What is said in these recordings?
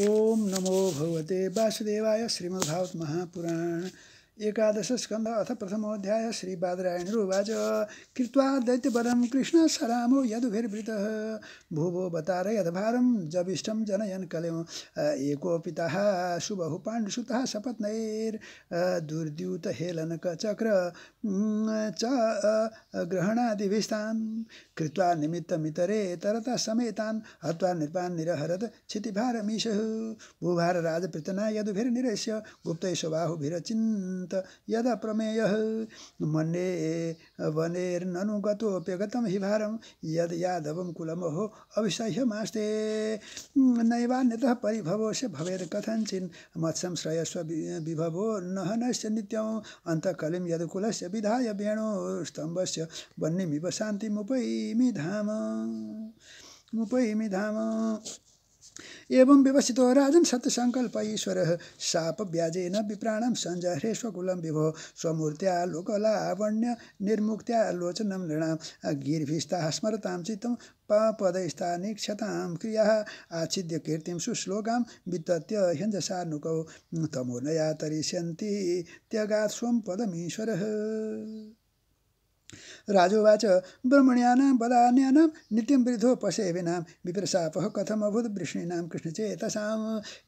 ओम नमो भगवते वासुदेवाय श्रीमद्भावत महापुराण स्कंध अथ प्रथमोऽध्याय श्रीबादरायणरुवाच कृत्वा दैत्यपदं कृष्णसरामो यदुभिर्भृतः भुवो बतार यदभारं जविष्टं जनयन् कलिं एकोपितः सुबहु पाण्डुसुतः सपत्नैर्दुर्द्यूतहेलनकचक्र च ग्रहणादिभिस्तान् कृत्वा निमित्तमितरे तरतः समेतान् हत्वा नृपान् निरहरत क्षितिभारमीशः भूभारराजपृतना यदुभिर्निरस्य गुप्त बाहुभिरचिन् अन्त यदा प्रमेयः मन्ये वनेर्ननुगतोऽप्यगतं हि हिभारं यद् यादवं कुलमहो अविसह्यमास्ते नैवान्यतः परिभवोऽस्य भवेत् कथञ्चिन् मत्सं श्रयस्व विभवो नहनस्य कलिम अन्तकलिं कुलस्य विधाय स्तम्भस्य वह्निमिव शान्तिमुपैमि धाम उपैमि धाम एवं विवसितो राजन सत्सङ्कल्प ईश्वर साप व्याजेन विप्राण सञ्जहरे स्वकुलम विभो स्वमूर्त्या लोकलावण्य निर्मुक्त्या लोचनम नृणाम गिर्भिस्ता स्मरतां चित्तं पदस्थानिक्षतां क्रिया आच्छिद्य कीर्तिं सुश्लोकां वितत्य ह्यञ्जसानुकौ तमोर्णया तरिष्यन्ति त्यगात् स्वं पदमीश्वरः राजोवाच ब्रह्मण्यानां बलान्यानां नित्यं वृद्धोपसेविनां विप्रशापः कथमभूत् वृष्णीनां कृष्णचेतसां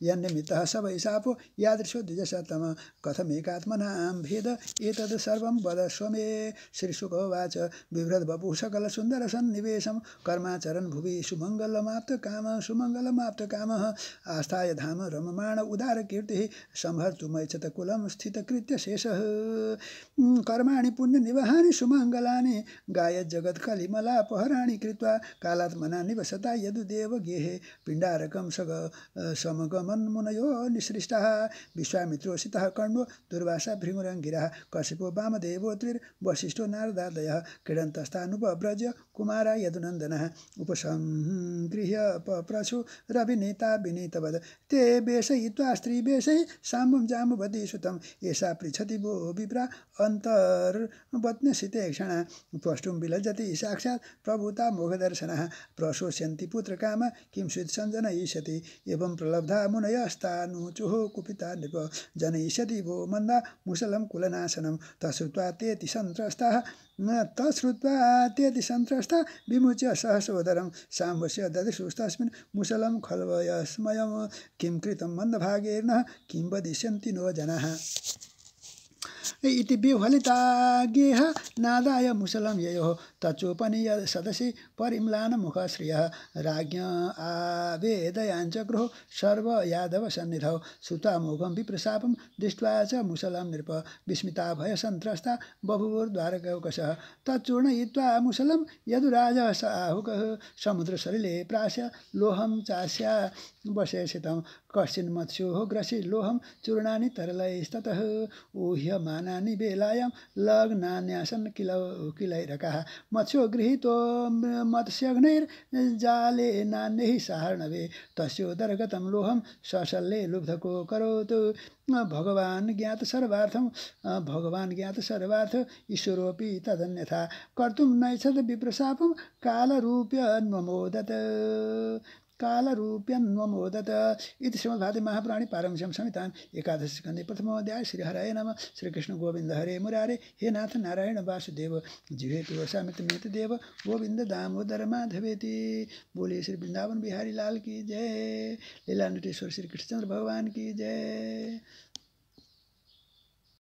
यन्निमित्तः स वै शापो यादृशो द्विजशतम कथमेकात्मनां भेद एतद् सर्वं वद स्वमे श्रीसुखोवाच बिभ्रद्बपुः सकलसुन्दरसन्निवेशं कर्माचरन् भुवि सुमङ्गलमाप्तकामः सुमङ्गलमाप्तकामः आस्थाय धाम रममाण उदारकीर्तिः सम्भर्तुमैच्छत कुलं स्थितकृत्य शेषः कर्माणि पुण्यनिवहानि सुमङ्ग मङ्गलानि कलिमला पहराणि कृत्वा कालात्मना निवसता यदुदेव गेहे पिण्डारकं सग समगमन्मुनयो निसृष्टः विश्वामित्रोषितः कण्व दुर्वासा भृङ्गुरङ्गिरः कश्यपो वामदेवो त्रिर्वशिष्ठो नारदादयः क्रीडन्तस्तानुपव्रज कुमारा यदुनन्दनः उपसङ्गृह्य पप्रसु रविनीता विनीतवद् ते बेषयित्वा स्त्रीवेषै साम्बुं जाम्बुवती सुतम् एषा पृच्छति भो विप्रा अन्तर्वत्नसिते तैषण प्रष्टुम्बिल जति साक्षात् प्रभुता मोघदर्शनः प्रशोष्यन्ति पुत्रकाम किं स्वित्सञ्जनयिष्यति एवं प्रलब्धा मुनयस्तानुचुः कुपिता नृप जनयिष्यति भो मन्दा मुसलं कुलनाशनं तश्रुत्वा तेति सन्त्रस्ताः तश्रुत्वा त्यति सन्त्रस्ता विमुच्य सहसोदरं साम्बस्य ददृशुस्तस्मिन् मुसलं खल्वयस्मयं किं कृतं मन्दभागेर्न किं वदिष्यन्ति नो जनाः इति बिह्वलिताज्ञेह नादाय तचो पनि य सदसि श्रिय राज्ञ आवेदयाञ्च गृहो सुता सुतामुखं विप्रशापं दृष्ट्वा च मुसलम नृप विस्मिता भयसन्त्रस्ता बभुवोर्द्वारकौकसः तच्चूर्णयित्वा मुसलम यदुराज स समुद्र शरीले प्रास लोहम चास्या वशेषितं मत्स्यो ग्रसि लोहं चूर्णानि तरलैस्ततः ऊह्यमा मानानि लग्ना न्यासन किल किलैरकः मत्स्यो गृहीतो मत्स्यघ्नैर्जाले नान्यैः तस्यो दर्गतम लोहं सशल्ये लुब्धको करोतु भगवान् ज्ञात सर्वार्थम भगवान् ज्ञात सर्वार्थ ईश्वरोपि तदन्यथा कर्तुं नैच्छत् विप्रशापं कालरूप्य नमोदत कालरूप्यन्वमोदत इति श्रीमद्भाति महापुराणे पारमशं संहिताम् एकादशस्कन्धे प्रथमोऽध्याय श्रीहराय नम श्रीकृष्णगोविन्द हरे मुरारे हे नाथ नारायण वासुदेव जिहेतु वसामित देव गोविन्द दामोदर माधवेति बोले श्री वृंदावन बिहारी लाल की जय लीला नटेश्वर भगवान की जय